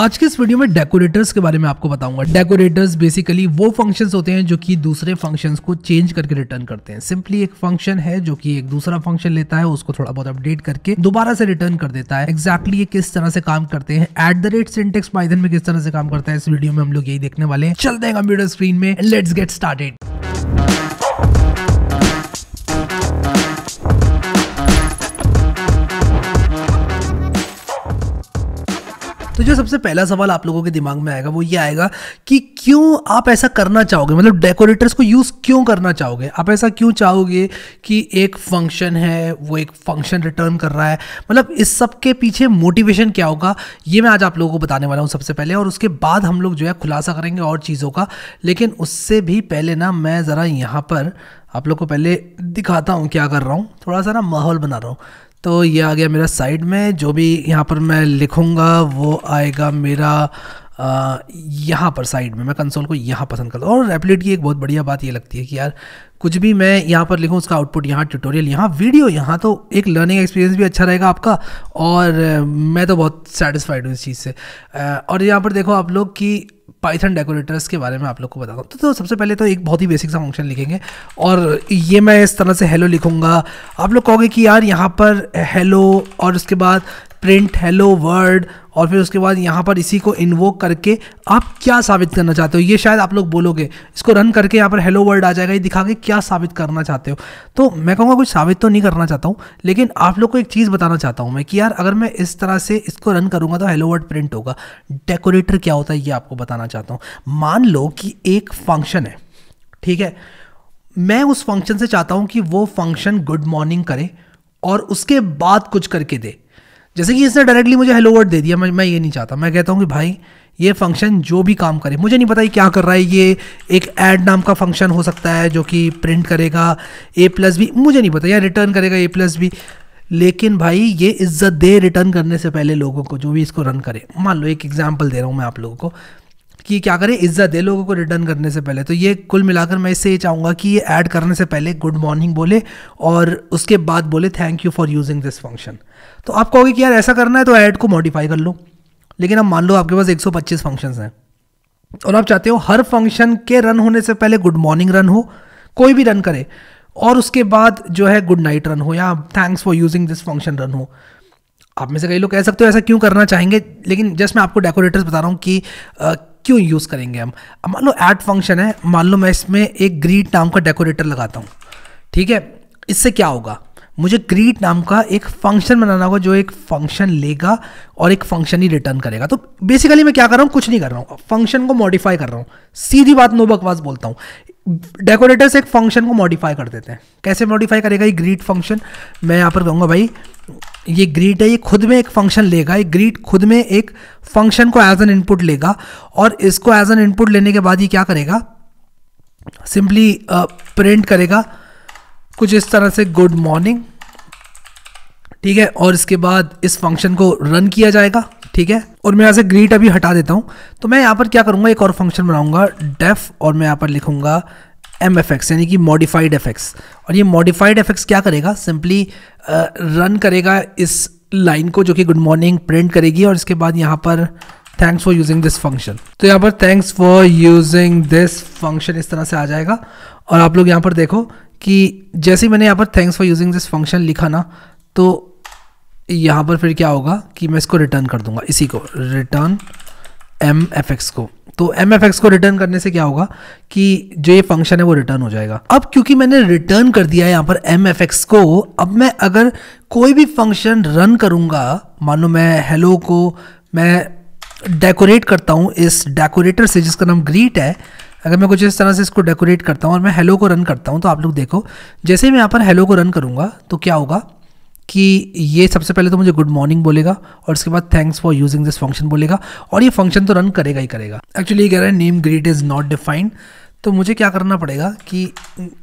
आज के इस वीडियो में डेकोरेटर्स के बारे में आपको बताऊंगा डेकोरेटर्स बेसिकली वो फंक्शंस होते हैं जो कि दूसरे फंक्शंस को चेंज करके रिटर्न करते हैं सिंपली एक फंक्शन है जो कि एक दूसरा फंक्शन लेता है उसको थोड़ा बहुत अपडेट करके दोबारा से रिटर्न कर देता है एग्जैक्टली ये किस तरह से काम करते हैं at the rate syntax Python में किस तरह से काम करता है इस वीडियो में हम लोग यही देखने वाले हैं चलते हैं कंप्यूटर स्क्रीन में लेट्स गेट स्टार्टेड जो सबसे पहला सवाल आप लोगों के दिमाग में आएगा वो ये आएगा कि क्यों आप ऐसा करना चाहोगे मतलब डेकोरेटर्स को यूज़ क्यों करना चाहोगे आप ऐसा क्यों चाहोगे कि एक फंक्शन है वो एक फंक्शन रिटर्न कर रहा है मतलब इस सब के पीछे मोटिवेशन क्या होगा ये मैं आज आप लोगों को बताने वाला हूँ सबसे पहले और उसके बाद हम लोग जो है खुलासा करेंगे और चीज़ों का लेकिन उससे भी पहले ना मैं ज़रा यहाँ पर आप लोग को पहले दिखाता हूँ क्या कर रहा हूँ थोड़ा सा ना माहौल बना रहा हूँ तो ये आ गया मेरा साइड में जो भी यहाँ पर मैं लिखूँगा वो आएगा मेरा यहाँ पर साइड में मैं कंसोल को यहाँ पसंद करता हूँ और रेपलेट की एक बहुत बढ़िया बात ये लगती है कि यार कुछ भी मैं यहाँ पर लिखूँ उसका आउटपुट यहाँ ट्यूटोरियल यहाँ वीडियो यहाँ तो एक लर्निंग एक्सपीरियंस भी अच्छा रहेगा आपका और मैं तो बहुत सेटिस्फाइड हूँ इस चीज़ से और यहाँ पर देखो आप लोग कि पाइथन डेकोरेटर्स के बारे में आप लोग को हूँ तो, तो सबसे पहले तो एक बहुत ही बेसिक सा फंक्शन लिखेंगे और ये मैं इस तरह से हेलो लिखूँगा आप लोग कहोगे कि यार यहाँ पर हेलो और उसके बाद प्रिंट हेलो वर्ड और फिर उसके बाद यहाँ पर इसी को इन्वोक करके आप क्या साबित करना चाहते हो ये शायद आप लोग बोलोगे इसको रन करके यहाँ पर हेलो वर्ल्ड आ जाएगा ये दिखा के क्या साबित करना चाहते हो तो मैं कहूँगा कुछ साबित तो नहीं करना चाहता हूँ लेकिन आप लोग को एक चीज़ बताना चाहता हूँ मैं कि यार अगर मैं इस तरह से इसको रन करूँगा तो हेलो वर्ड प्रिंट होगा डेकोरेटर क्या होता है ये आपको बताना चाहता हूँ मान लो कि एक फंक्शन है ठीक है मैं उस फंक्शन से चाहता हूँ कि वो फंक्शन गुड मॉर्निंग करे और उसके बाद कुछ करके दे जैसे कि इसने डायरेक्टली मुझे हेलो वर्ड दे दिया मैं मैं ये नहीं चाहता मैं कहता हूँ कि भाई ये फंक्शन जो भी काम करे मुझे नहीं पता ये क्या कर रहा है ये एक ऐड नाम का फंक्शन हो सकता है जो कि प्रिंट करेगा ए प्लस बी मुझे नहीं पता या रिटर्न करेगा ए प्लस बी लेकिन भाई ये इज्जत दे रिटर्न करने से पहले लोगों को जो भी इसको रन करे मान लो एक एग्जाम्पल दे रहा हूँ मैं आप लोगों को कि क्या करें इज्जत दे लोगों को रिटर्न करने से पहले तो ये कुल मिलाकर मैं इससे ये चाहूँगा कि ये ऐड करने से पहले गुड मॉर्निंग बोले और उसके बाद बोले thank you for using this function तो आप कहोगे कि यार ऐसा करना है तो ऐड को मॉडिफाई कर लो लेकिन अब मान लो आपके पास 125 फंक्शंस हैं और आप चाहते हो हर फंक्शन के रन होने से पहले गुड मॉर्निंग रन हो कोई भी रन करे और उसके बाद जो है गुड नाइट रन हो या thanks for using this function run हो आप में से कई लोग कह सकते हो ऐसा क्यों करना चाहेंगे लेकिन जस्ट मैं आपको डेकोरेटर्स बता रहा हूँ कि आ, क्यों यूज़ करेंगे हम मान लो ऐड फंक्शन है मान लो मैं इसमें एक ग्रीट नाम का डेकोरेटर लगाता हूँ ठीक है इससे क्या होगा मुझे ग्रीट नाम का एक फंक्शन बनाना होगा जो एक फंक्शन लेगा और एक फंक्शन ही रिटर्न करेगा तो बेसिकली मैं क्या कर रहा हूँ कुछ नहीं कर रहा हूँ फंक्शन को मॉडिफाई कर रहा हूँ सीधी बात नो बकवास बोलता हूँ डेकोरेटर से एक फंक्शन को मॉडिफाई कर देते हैं कैसे मॉडिफाई करेगा ये ग्रीट फंक्शन मैं यहाँ पर कहूँगा भाई ये ग्रीड है ये खुद में एक फंक्शन लेगा ये ग्रीड खुद में एक फंक्शन को एज एन इनपुट लेगा और इसको एज एन इनपुट लेने के बाद ये क्या करेगा सिंपली प्रिंट uh, करेगा कुछ इस तरह से गुड मॉर्निंग ठीक है और इसके बाद इस फंक्शन को रन किया जाएगा ठीक है और मैं यहाँ से ग्रीट अभी हटा देता हूँ तो मैं यहाँ पर क्या करूँगा एक और फंक्शन बनाऊँगा डेफ और मैं यहाँ पर लिखूँगा एम एफ एक्स यानी कि मॉडिफाइड एफ एक्स और ये मॉडिफाइड एफ एक्स क्या करेगा सिंपली रन uh, करेगा इस लाइन को जो कि गुड मॉर्निंग प्रिंट करेगी और इसके बाद यहाँ पर thanks for using this function तो यहाँ पर thanks for using this function इस तरह से आ जाएगा और आप लोग यहाँ पर देखो कि जैसे मैंने यहाँ पर thanks for using this function लिखा ना तो यहाँ पर फिर क्या होगा कि मैं इसको रिटर्न कर दूंगा इसी को रिटर्न एम एफ एक्स को तो एम एफ एक्स को रिटर्न करने से क्या होगा कि जो ये फंक्शन है वो रिटर्न हो जाएगा अब क्योंकि मैंने रिटर्न कर दिया है यहाँ पर एम एफ एक्स को अब मैं अगर कोई भी फंक्शन रन करूँगा मानो मैं हेलो को मैं डेकोरेट करता हूँ इस डेकोरेटर से जिसका नाम ग्रीट है अगर मैं कुछ इस तरह से इसको डेकोरेट करता हूँ और मैं हेलो को रन करता हूँ तो आप लोग देखो जैसे ही मैं यहाँ पर हेलो को रन करूँगा तो क्या होगा कि ये सबसे पहले तो मुझे गुड मॉर्निंग बोलेगा और उसके बाद thanks for using this function बोलेगा और ये फंक्शन तो रन करेगा ही करेगा एक्चुअली ये कह रहा है name greet is not defined तो मुझे क्या करना पड़ेगा कि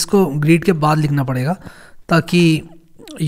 इसको ग्रीट के बाद लिखना पड़ेगा ताकि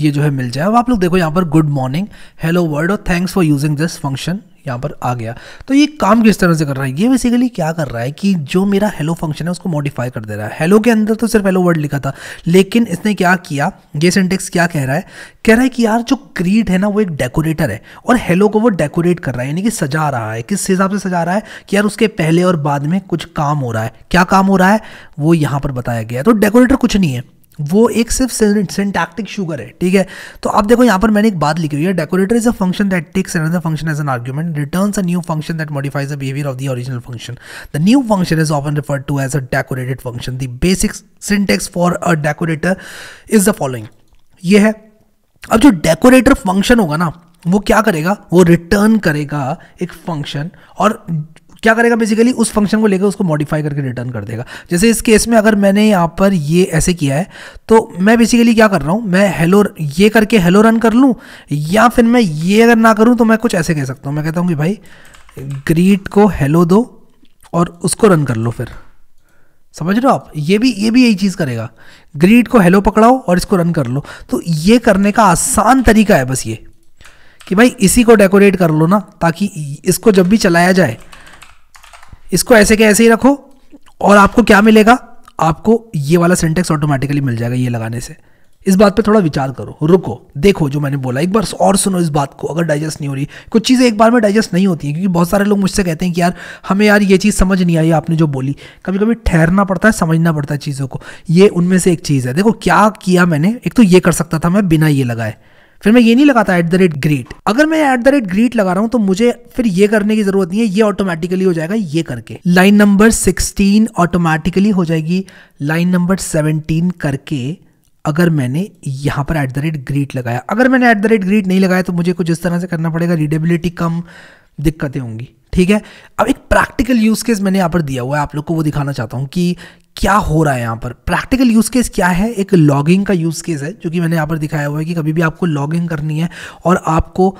ये जो है मिल जाए अब आप लोग देखो यहाँ पर गुड मॉर्निंग हेलो वर्ल्ड और thanks for using this function यहाँ पर आ गया तो ये काम किस तरह से कर रहा है ये बेसिकली क्या कर रहा है कि जो मेरा हेलो फंक्शन है उसको मॉडिफाई कर दे रहा है हेलो के अंदर तो सिर्फ हेलो वर्ड लिखा था लेकिन इसने क्या किया ये सिंटेक्स क्या कह रहा है कह रहा है कि यार जो क्रीड है ना वो एक डेकोरेटर है और हेलो को वो डेकोरेट कर रहा है यानी कि सजा रहा है किस हिसाब से सजा रहा है कि यार उसके पहले और बाद में कुछ काम हो रहा है क्या काम हो रहा है वो यहाँ पर बताया गया तो डेकोरेटर कुछ नहीं है वो एक सिर्फ सिंटैक्टिक शुगर है ठीक है तो अब देखो यहाँ पर मैंने एक बात लिखी हुई है decorator is a function that takes another function as an argument return a new function that modifies the behaviour of the original function the new function is often refer to as a decorated function the basic syntax for a decorator is the following ये है अब जो decorator function होगा ना वो क्या करेगा वो रिटर्न करेगा एक फंक्शन और क्या करेगा बेसिकली उस फंक्शन को लेकर उसको मॉडिफाई करके रिटर्न कर देगा जैसे इस केस में अगर मैंने यहाँ पर ये ऐसे किया है तो मैं बेसिकली क्या कर रहा हूँ मैं हेलो ये करके हेलो रन कर लूँ या फिर मैं ये अगर ना करूँ तो मैं कुछ ऐसे कह सकता हूँ मैं कहता हूँ कि भाई ग्रीट को हेलो दो और उसको रन कर लो फिर समझ रहे हो आप ये भी ये भी यही चीज़ करेगा ग्रीड को हेलो पकड़ाओ और इसको रन कर लो तो ये करने का आसान तरीका है बस ये कि भाई इसी को डेकोरेट कर लो ना ताकि इसको जब भी चलाया जाए इसको ऐसे के ऐसे ही रखो और आपको क्या मिलेगा आपको ये वाला सेंटेक्स ऑटोमेटिकली मिल जाएगा ये लगाने से इस बात पे थोड़ा विचार करो रुको देखो जो मैंने बोला एक बार और सुनो इस बात को अगर डाइजेस्ट नहीं हो रही कुछ चीज़ें एक बार में डाइजेस्ट नहीं होती हैं क्योंकि बहुत सारे लोग मुझसे कहते हैं कि यार हमें यार ये चीज़ समझ नहीं आई आपने जो बोली कभी कभी ठहरना पड़ता है समझना पड़ता है चीज़ों को ये उनमें से एक चीज़ है देखो क्या किया मैंने एक तो ये कर सकता था मैं बिना ये लगाए फिर मैं ये नहीं लगाता एट द रेट ग्रीट अगर मैं एट द रेट ग्रीट लगा रहा हूं तो मुझे फिर ये करने की जरूरत नहीं है ये ऑटोमेटिकली हो जाएगा ये करके लाइन नंबर सिक्सटीन ऑटोमेटिकली हो जाएगी लाइन नंबर सेवनटीन करके अगर मैंने यहां पर एट द रेट ग्रीट लगाया अगर मैंने एट द रेट ग्रीट नहीं लगाया तो मुझे कुछ इस तरह से करना पड़ेगा रीडेबिलिटी कम दिक्कतें होंगी ठीक है अब एक प्रैक्टिकल यूज केस मैंने यहाँ पर दिया हुआ है आप लोग को वो दिखाना चाहता हूँ कि क्या हो रहा है यहाँ पर प्रैक्टिकल यूज़ केस क्या है एक लॉगिंग का यूज़ केस है जो कि मैंने यहाँ पर दिखाया हुआ है कि कभी भी आपको लॉगिंग करनी है और आपको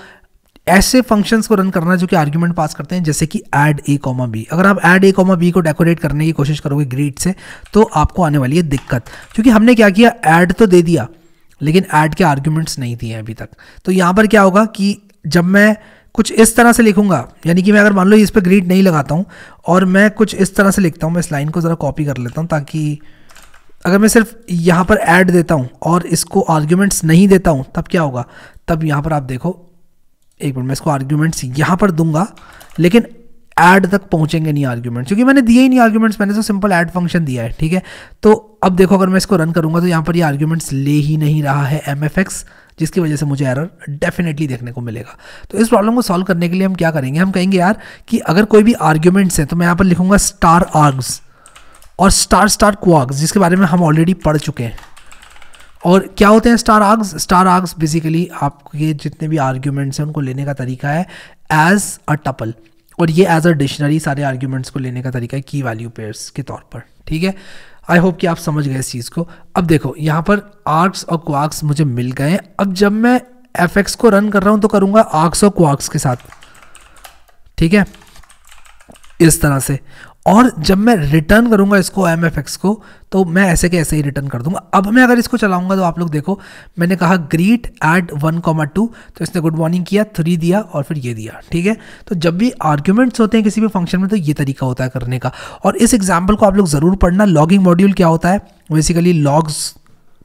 ऐसे फंक्शंस को रन करना है जो कि आर्ग्यूमेंट पास करते हैं जैसे कि ऐड ए कॉमा बी अगर आप ऐड ए कॉमा बी को डेकोरेट करने की कोशिश करोगे ग्रीड से तो आपको आने वाली है दिक्कत क्योंकि हमने क्या किया ऐड तो दे दिया लेकिन ऐड के आर्ग्यूमेंट्स नहीं दिए अभी तक तो यहाँ पर क्या होगा कि जब मैं कुछ इस तरह से लिखूंगा यानी कि मैं अगर मान लो इस पर ग्रीड नहीं लगाता हूँ और मैं कुछ इस तरह से लिखता हूँ मैं इस लाइन को ज़रा कॉपी कर लेता हूँ ताकि अगर मैं सिर्फ यहाँ पर ऐड देता हूँ और इसको आर्ग्यूमेंट्स नहीं देता हूँ तब क्या होगा तब यहाँ पर आप देखो एक मिनट मैं इसको आर्ग्यूमेंट्स यहाँ पर दूंगा लेकिन ऐड तक पहुँचेंगे नहीं आर्ग्यूमेंट्स क्योंकि मैंने दिए ही नहीं आर्ग्यूमेंट्स मैंने तो सिंपल ऐड फंक्शन दिया है ठीक है तो अब देखो अगर मैं इसको रन करूँगा तो यहाँ पर ये यह आर्ग्यूमेंट्स ले ही नहीं रहा है एम एफ एक्स जिसकी वजह से मुझे एरर डेफिनेटली देखने को मिलेगा तो इस प्रॉब्लम को सॉल्व करने के लिए हम क्या करेंगे हम कहेंगे यार कि अगर कोई भी आर्ग्यूमेंट्स हैं तो मैं यहाँ पर लिखूंगा स्टार आर्ग्स और स्टार स्टार क्वार्ग्स जिसके बारे में हम ऑलरेडी पढ़ चुके हैं और क्या होते हैं star args star args basically आपके जितने भी आर्ग्यूमेंट्स हैं उनको लेने का तरीका है एज अ टपल और ये एज अ डिक्शनरी सारे आर्ग्यूमेंट्स को लेने का तरीका है की वैल्यू पेयर्स के तौर पर ठीक है आई होप कि आप समझ गए इस चीज़ को अब देखो यहाँ पर आर्क्स और क्वार्क्स मुझे मिल गए अब जब मैं एफ को रन कर रहा हूँ तो करूँगा आर्क्स और क्वार्क्स के साथ ठीक है इस तरह से और जब मैं रिटर्न करूँगा इसको एम एफ एक्स को तो मैं ऐसे के ऐसे ही रिटर्न कर दूंगा अब मैं अगर इसको चलाऊंगा तो आप लोग देखो मैंने कहा greet at one comma two तो इसने गुड मॉर्निंग किया थ्री दिया और फिर ये दिया ठीक है तो जब भी आर्ग्यूमेंट्स होते हैं किसी भी फंक्शन में तो ये तरीका होता है करने का और इस एग्जाम्पल को आप लोग ज़रूर पढ़ना लॉगिंग मॉड्यूल क्या होता है बेसिकली लॉग्स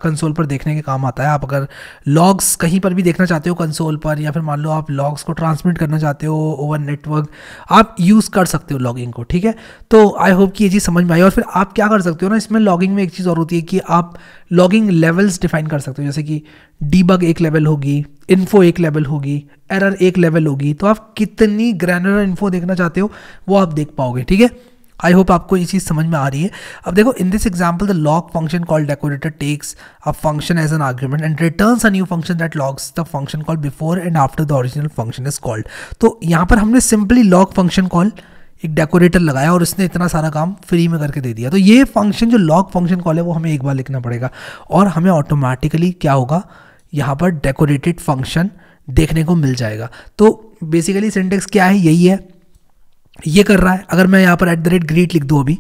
कंसोल पर देखने के काम आता है आप अगर लॉग्स कहीं पर भी देखना चाहते हो कंसोल पर या फिर मान लो आप लॉग्स को ट्रांसमिट करना चाहते हो ओवर नेटवर्क आप यूज़ कर सकते हो लॉगिंग को ठीक है तो आई होप कि ये चीज़ समझ में आई और फिर आप क्या कर सकते हो ना इसमें लॉगिंग में एक चीज़ और होती है कि आप लॉगिंग लेवल्स डिफाइन कर सकते हो जैसे कि डीबग एक लेवल होगी इन्फो एक लेवल होगी एरर एक लेवल होगी तो आप कितनी ग्रैनुलर इन्फो देखना चाहते हो वो आप देख पाओगे ठीक है आई होप आपको ये चीज़ समझ में आ रही है अब देखो in this example the log function call decorator takes a function as an argument and returns a new function that logs the function call before and after the original function is called तो यहाँ पर हमने simply log function call एक decorator लगाया और उसने इतना सारा काम फ्री में करके दे दिया तो ये फंक्शन जो लॉग फंक्शन कॉल है वो हमें एक बार लिखना पड़ेगा और हमें ऑटोमेटिकली क्या होगा यहाँ पर डेकोरेटेड फंक्शन देखने को मिल जाएगा तो बेसिकली सिंटेक्स क्या है यही है ये कर रहा है अगर मैं यहाँ पर एट द रेट ग्रीट लिख दूँ अभी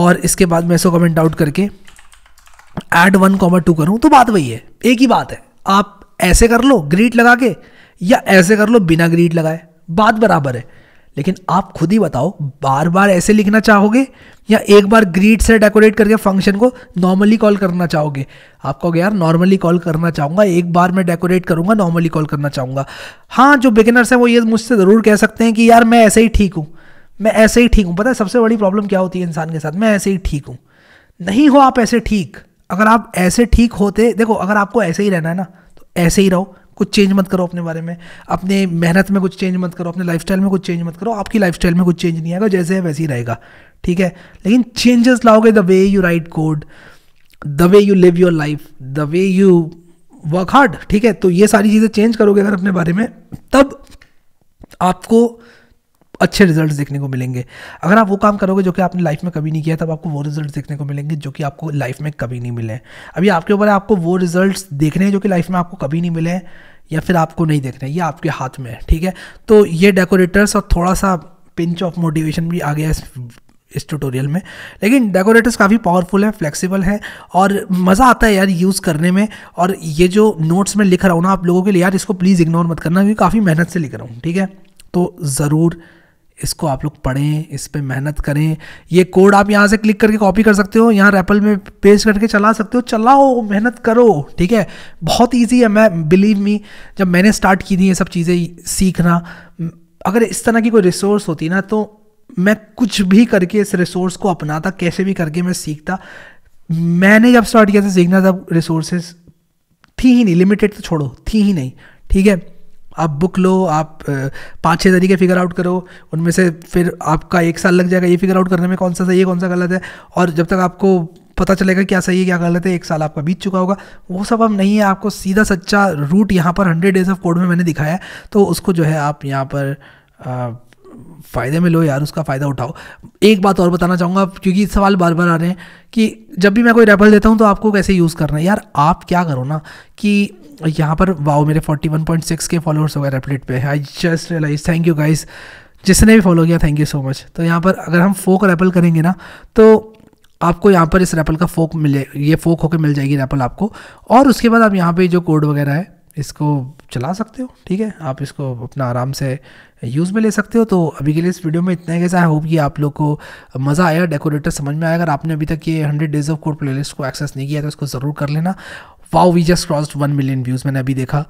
और इसके बाद मैं इसको कमेंट आउट करके एड वन कॉमा टू करूँ तो बात वही है एक ही बात है आप ऐसे कर लो ग्रीट लगा के या ऐसे कर लो बिना ग्रीट लगाए बात बराबर है लेकिन आप खुद ही बताओ बार बार ऐसे लिखना चाहोगे या एक बार ग्रीड से डेकोरेट करके फंक्शन को नॉर्मली कॉल करना चाहोगे आप कहोगे यार नॉर्मली कॉल करना चाहूँगा एक बार मैं डेकोरेट करूँगा नॉर्मली कॉल करना चाहूँगा हाँ जो बिगिनर्स हैं वो ये मुझसे ज़रूर कह सकते हैं कि यार मैं ऐसे ही ठीक हूँ मैं ऐसे ही ठीक हूँ पता है सबसे बड़ी प्रॉब्लम क्या होती है इंसान के साथ मैं ऐसे ही ठीक हूँ नहीं हो आप ऐसे ठीक अगर आप ऐसे ठीक होते देखो अगर आपको ऐसे ही रहना है ना तो ऐसे ही रहो कुछ चेंज मत करो अपने बारे में अपने मेहनत में कुछ चेंज मत करो अपने लाइफ में कुछ चेंज मत करो आपकी लाइफ में कुछ चेंज नहीं आएगा जैसे है वैसे ही रहेगा ठीक है लेकिन चेंजेस लाओगे the way you write code the way you live your life the way you work hard ठीक है तो ये सारी चीज़ें चेंज करोगे अगर अपने बारे में तब आपको अच्छे रिजल्ट देखने को मिलेंगे अगर आप वो काम करोगे जो कि आपने लाइफ में कभी नहीं किया तब आपको वो रिजल्ट देखने को मिलेंगे जो कि आपको लाइफ में कभी नहीं मिले अभी आपके ऊपर आपको वो रिजल्ट देखने हैं जो कि लाइफ में आपको कभी नहीं मिले या फिर आपको नहीं देखने ये आपके हाथ में है ठीक है तो ये डेकोरेटर्स और थोड़ा सा पिंच ऑफ मोटिवेशन भी आ गया इस इस ट्यूटोरियल में लेकिन डेकोरेटर्स काफ़ी पावरफुल हैं फ्लेक्सिबल हैं और मज़ा आता है यार यूज़ करने में और ये जो नोट्स में लिख रहा हूँ ना आप लोगों के लिए यार इसको प्लीज़ इग्नोर मत करना क्योंकि काफ़ी मेहनत से लिख रहा हूँ ठीक है तो ज़रूर इसको आप लोग पढ़ें इस पर मेहनत करें ये कोड आप यहाँ से क्लिक करके कॉपी कर सकते हो यहाँ रेपल में पेज करके चला सकते हो चलाओ मेहनत करो ठीक है बहुत ईजी है मैं बिलीव मी जब मैंने स्टार्ट की थी ये सब चीज़ें सीखना अगर इस तरह की कोई रिसोर्स होती ना तो मैं कुछ भी करके इस रिसोर्स को अपनाता कैसे भी करके मैं सीखता मैंने जब स्टार्ट किया था सीखना तब रिसोर्सेज थी ही नहीं लिमिटेड तो छोड़ो थी ही नहीं ठीक है आप बुक लो आप पाँच छः तरीके फिगर आउट करो उनमें से फिर आपका एक साल लग जाएगा ये फिगर आउट करने में कौन सा सही है कौन सा गलत है और जब तक आपको पता चलेगा क्या सही है क्या गलत है एक साल आपका बीत चुका होगा वो सब अब नहीं है आपको सीधा सच्चा रूट यहाँ पर हंड्रेड डेज ऑफ कोड में मैंने दिखाया है तो उसको जो है आप यहाँ पर आ, फ़ायदे में लो यार उसका फ़ायदा उठाओ एक बात और बताना चाहूँगा क्योंकि सवाल बार बार आ रहे हैं कि जब भी मैं कोई रेपल देता हूँ तो आपको कैसे यूज़ करना है यार आप क्या करो ना कि यहाँ पर वाओ मेरे 41.6 के फॉलोअर्स हो गए रेपलेट पे I just realise thank you guys जिसने भी फॉलो किया थैंक यू सो मच तो यहाँ पर अगर हम फोक रेपल करेंगे ना तो आपको यहाँ पर इस रेपल का फोक मिले ये फोक होकर मिल जाएगी रेपल आपको और उसके बाद आप यहाँ पर जो कोड वगैरह है इसको चला सकते हो ठीक है आप इसको अपना आराम से यूज़ में ले सकते हो तो अभी के लिए इस वीडियो में इतना ही कैसा आई होप कि आप लोग को मज़ा आया डेकोरेटर समझ में आया अगर आपने अभी तक ये hundred days of code playlist को एक्सेस नहीं किया तो इसको ज़रूर कर लेना wow we just crossed one million views मैंने अभी देखा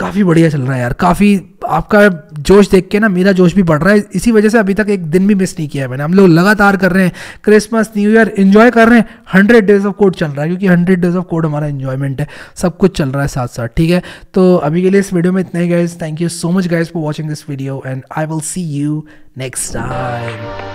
काफ़ी बढ़िया चल रहा है यार काफ़ी आपका जोश देख के ना मेरा जोश भी बढ़ रहा है इसी वजह से अभी तक एक दिन भी मिस नहीं किया है मैंने हम लोग लगातार कर रहे हैं क्रिसमस न्यू ईयर इन्जॉय कर रहे हैं हंड्रेड डेज ऑफ कोड चल रहा है क्योंकि हंड्रेड डेज ऑफ कोड हमारा इन्जॉयमेंट है सब कुछ चल रहा है साथ साथ ठीक है तो अभी के लिए इस वीडियो में इतना ही guys thank you so much guys for watching this video and I will see you next time